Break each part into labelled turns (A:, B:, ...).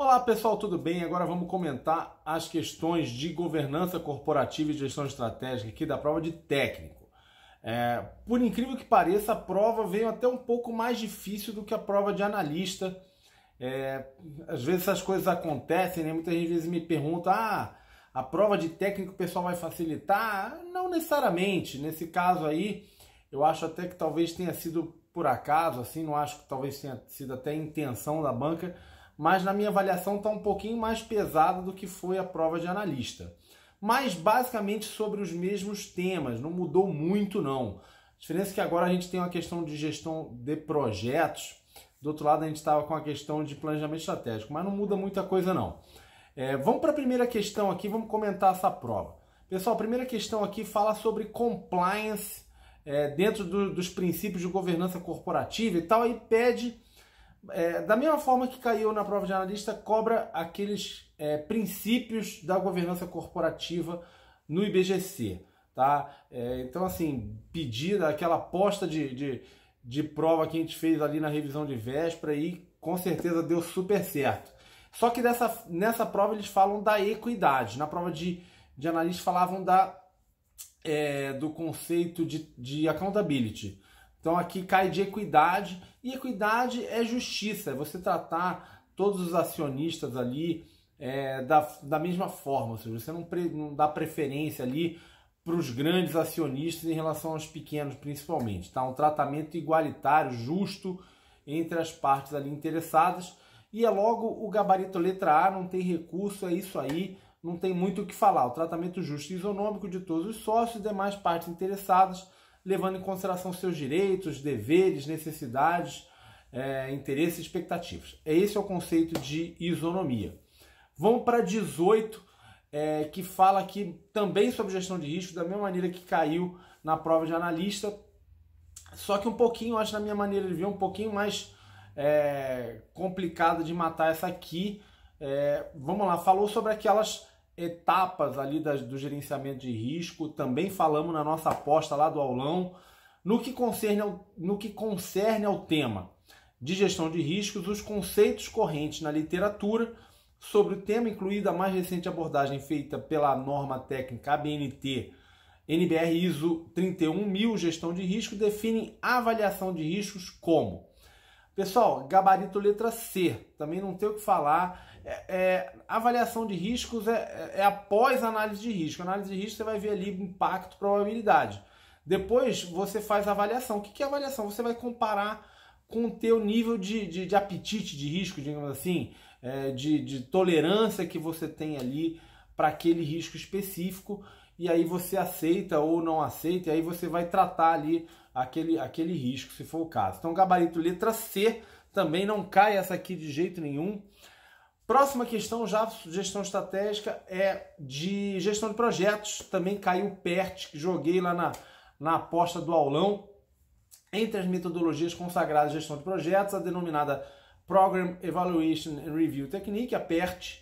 A: Olá pessoal, tudo bem? Agora vamos comentar as questões de governança corporativa e gestão estratégica aqui da prova de técnico. É, por incrível que pareça, a prova veio até um pouco mais difícil do que a prova de analista. É, às vezes essas coisas acontecem, né? Muitas vezes me perguntam: ah, a prova de técnico o pessoal vai facilitar? Não necessariamente. Nesse caso aí, eu acho até que talvez tenha sido por acaso, assim, não acho que talvez tenha sido até intenção da banca mas na minha avaliação está um pouquinho mais pesada do que foi a prova de analista. Mas basicamente sobre os mesmos temas, não mudou muito não. A diferença é que agora a gente tem uma questão de gestão de projetos, do outro lado a gente estava com a questão de planejamento estratégico, mas não muda muita coisa não. É, vamos para a primeira questão aqui, vamos comentar essa prova. Pessoal, a primeira questão aqui fala sobre compliance é, dentro do, dos princípios de governança corporativa e tal, e pede é, da mesma forma que caiu na prova de analista, cobra aqueles é, princípios da governança corporativa no IBGC. Tá? É, então, assim, pedida aquela aposta de, de, de prova que a gente fez ali na revisão de véspera e com certeza deu super certo. Só que dessa, nessa prova eles falam da equidade. Na prova de, de analista falavam da, é, do conceito de, de accountability. Então aqui cai de equidade, e equidade é justiça, é você tratar todos os acionistas ali é, da, da mesma forma, ou seja, você não, pre, não dá preferência ali para os grandes acionistas em relação aos pequenos, principalmente. Tá? Um tratamento igualitário, justo entre as partes ali interessadas. E é logo o gabarito letra A, não tem recurso, é isso aí, não tem muito o que falar. O tratamento justo e isonômico de todos os sócios e demais partes interessadas levando em consideração seus direitos, deveres, necessidades, é, interesses e expectativas. É, esse é o conceito de isonomia. Vamos para 18, é, que fala aqui também sobre gestão de risco, da mesma maneira que caiu na prova de analista, só que um pouquinho, acho, na minha maneira de ver, um pouquinho mais é, complicado de matar essa aqui. É, vamos lá, falou sobre aquelas etapas ali das, do gerenciamento de risco, também falamos na nossa aposta lá do aulão. No que concerne ao, no que concerne ao tema de gestão de riscos, os conceitos correntes na literatura sobre o tema, incluída a mais recente abordagem feita pela norma técnica ABNT NBR ISO 31000 Gestão de Risco, definem avaliação de riscos como Pessoal, gabarito letra C, também não tem o que falar. É, é, avaliação de riscos é, é após análise de risco. Análise de risco você vai ver ali impacto, probabilidade. Depois você faz a avaliação. O que, é avaliação? Você vai comparar com o teu nível de, de, de apetite de risco, digamos assim, é, de, de tolerância que você tem ali para aquele risco específico. E aí você aceita ou não aceita, e aí você vai tratar ali aquele, aquele risco, se for o caso. Então, gabarito letra C também não cai essa aqui de jeito nenhum. Próxima questão, já gestão estratégica, é de gestão de projetos. Também caiu o PERT, que joguei lá na, na aposta do aulão. Entre as metodologias consagradas de gestão de projetos, a denominada Program Evaluation and Review Technique, a PERT,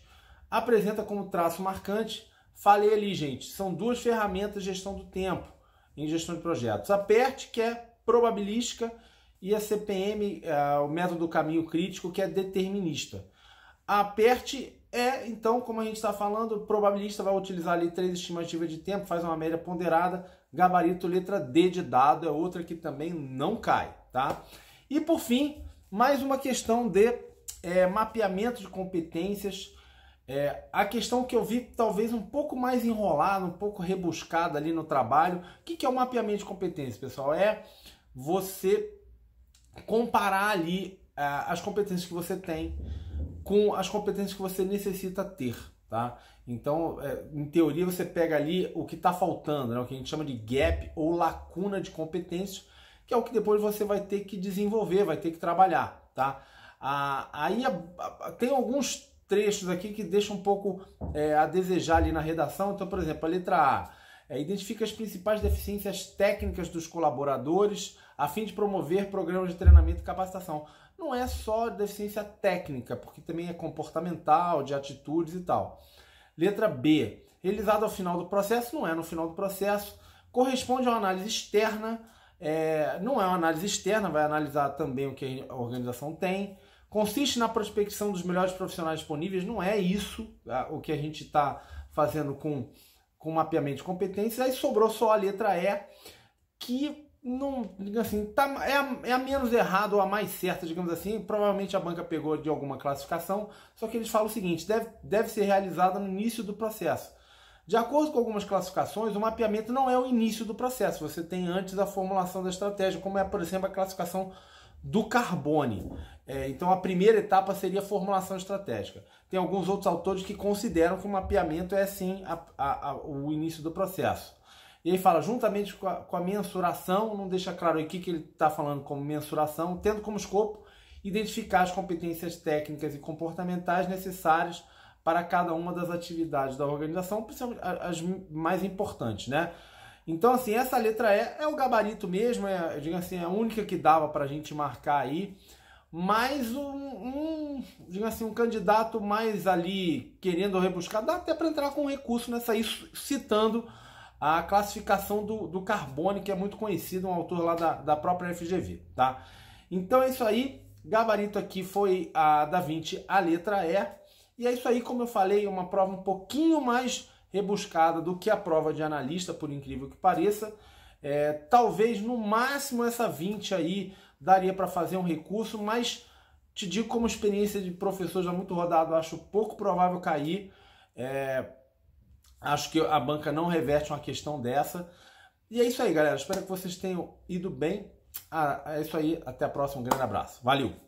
A: apresenta como traço marcante. Falei ali, gente, são duas ferramentas de gestão do tempo em gestão de projetos. A PERT, que é probabilística, e a CPM, uh, é, o método do caminho crítico, que é determinista. A PERT é, então, como a gente está falando, probabilista vai utilizar ali três estimativas de tempo, faz uma média ponderada, gabarito letra D de dado, é outra que também não cai, tá? E por fim, mais uma questão de é, mapeamento de competências é, a questão que eu vi talvez um pouco mais enrolada, um pouco rebuscada ali no trabalho. O que, que é o mapeamento de competências pessoal? É você comparar ali uh, as competências que você tem com as competências que você necessita ter, tá? Então, é, em teoria, você pega ali o que está faltando, né? o que a gente chama de gap ou lacuna de competências, que é o que depois você vai ter que desenvolver, vai ter que trabalhar, tá? Ah, aí a, a, tem alguns trechos aqui que deixam um pouco é, a desejar ali na redação. Então, por exemplo, a letra A. É, identifica as principais deficiências técnicas dos colaboradores a fim de promover programas de treinamento e capacitação. Não é só deficiência técnica, porque também é comportamental, de atitudes e tal. Letra B. Realizado ao final do processo, não é no final do processo, corresponde a uma análise externa, é, não é uma análise externa, vai analisar também o que a organização tem, Consiste na prospecção dos melhores profissionais disponíveis. Não é isso tá? o que a gente está fazendo com, com mapeamento de competências. Aí sobrou só a letra E, que não, assim, tá, é, a, é a menos errada ou a mais certa, digamos assim. Provavelmente a banca pegou de alguma classificação, só que eles falam o seguinte: deve, deve ser realizada no início do processo. De acordo com algumas classificações, o mapeamento não é o início do processo, você tem antes a formulação da estratégia, como é, por exemplo, a classificação do Carbone. É, então a primeira etapa seria a formulação estratégica. Tem alguns outros autores que consideram que o mapeamento é sim a, a, a, o início do processo. E ele fala, juntamente com a, com mensuração, não deixa claro aqui que ele está falando como mensuração, tendo como escopo identificar as competências técnicas e comportamentais necessárias para cada uma das atividades da organização, principalmente as mais importantes, né? Então, assim, essa letra E é, é o gabarito mesmo, é, diga assim, é a única que dava para a gente marcar aí. Mas um, um, diga assim, um candidato mais ali querendo rebuscar, dá até para entrar com recurso nessa aí, citando a classificação do, do carbono, que é muito conhecido, um autor lá da, da própria FGV, tá? Então é isso aí, gabarito aqui foi a da 20, a letra E. E é isso aí, como eu falei, uma prova um pouquinho mais rebuscada do que a prova de analista, por incrível que pareça. É, talvez no máximo essa 20 aí daria para fazer um recurso, mas te digo como experiência de professor já muito rodado, acho pouco provável cair. É, acho que a banca não reverte uma questão dessa. E é isso aí, galera. Espero que vocês tenham ido bem. Ah, é isso aí. Até a próxima. Um grande abraço. Valeu!